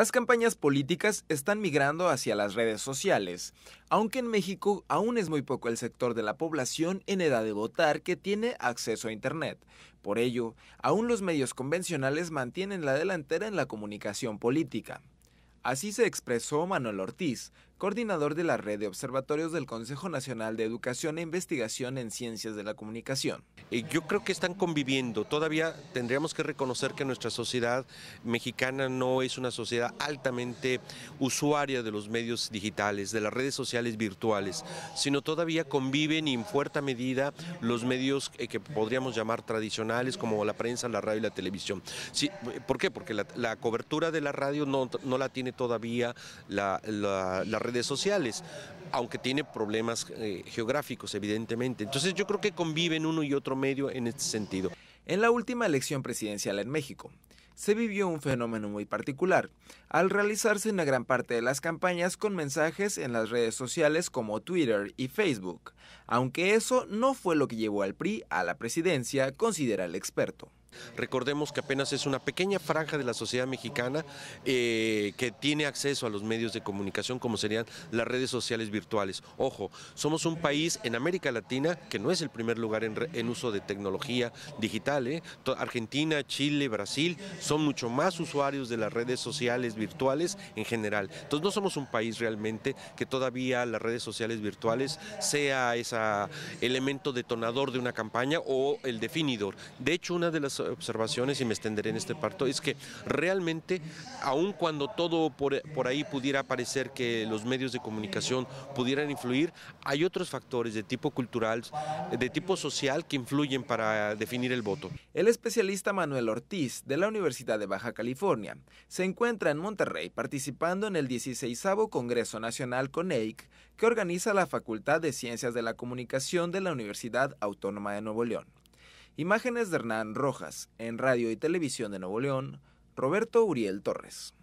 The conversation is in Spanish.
Las campañas políticas están migrando hacia las redes sociales, aunque en México aún es muy poco el sector de la población en edad de votar que tiene acceso a Internet. Por ello, aún los medios convencionales mantienen la delantera en la comunicación política. Así se expresó Manuel Ortiz, coordinador de la Red de Observatorios del Consejo Nacional de Educación e Investigación en Ciencias de la Comunicación. Yo creo que están conviviendo. Todavía tendríamos que reconocer que nuestra sociedad mexicana no es una sociedad altamente usuaria de los medios digitales, de las redes sociales virtuales, sino todavía conviven en fuerte medida los medios eh, que podríamos llamar tradicionales como la prensa, la radio y la televisión. Sí, ¿Por qué? Porque la, cobertura de la radio no, la tiene todavía la red redes sociales, aunque tiene problemas eh, geográficos, evidentemente. Entonces yo creo que conviven uno y otro medio en este sentido. En la última elección presidencial en México, se vivió un fenómeno muy particular, al realizarse una gran parte de las campañas con mensajes en las redes sociales como Twitter y Facebook, aunque eso no fue lo que llevó al PRI a la presidencia, considera el experto. Recordemos que apenas es una pequeña franja de la sociedad mexicana eh, que tiene acceso a los medios de comunicación como serían las redes sociales virtuales. Ojo, somos un país en América Latina que no es el primer lugar en, uso de tecnología digital. ¿eh? Argentina, Chile, Brasil son mucho más usuarios de las redes sociales virtuales en general. Entonces no somos un país realmente que todavía las redes sociales virtuales sea ese elemento detonador de una campaña o el definidor. De hecho, una de las observaciones, y me extenderé en este parto, es que realmente, aun cuando todo por, por ahí pudiera parecer que los medios de comunicación pudieran influir, hay otros factores de tipo cultural, de tipo social, que influyen para definir el voto. El especialista Manuel Ortiz, de la Universidad de Baja California, se encuentra en Monterrey participando en el 16 Congreso Nacional CONEIC, que organiza la Facultad de Ciencias de la Comunicación de la Universidad Autónoma de Nuevo León. Imágenes de Hernán Rojas, en Radio y Televisión de Nuevo León, Roberto Uriel Torres.